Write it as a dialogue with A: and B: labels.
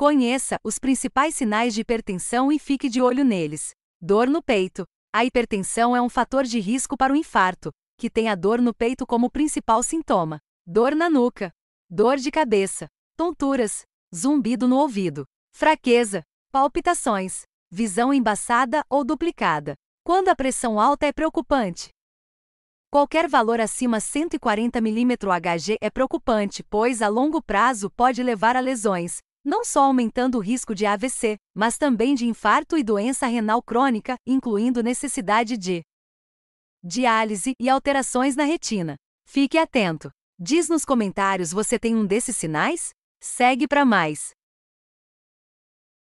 A: Conheça os principais sinais de hipertensão e fique de olho neles. Dor no peito. A hipertensão é um fator de risco para o infarto, que tem a dor no peito como principal sintoma. Dor na nuca. Dor de cabeça. Tonturas. Zumbido no ouvido. Fraqueza. Palpitações. Visão embaçada ou duplicada. Quando a pressão alta é preocupante. Qualquer valor acima 140 mmHg é preocupante, pois a longo prazo pode levar a lesões, não só aumentando o risco de AVC, mas também de infarto e doença renal crônica, incluindo necessidade de diálise e alterações na retina. Fique atento. Diz nos comentários você tem um desses sinais? Segue para mais.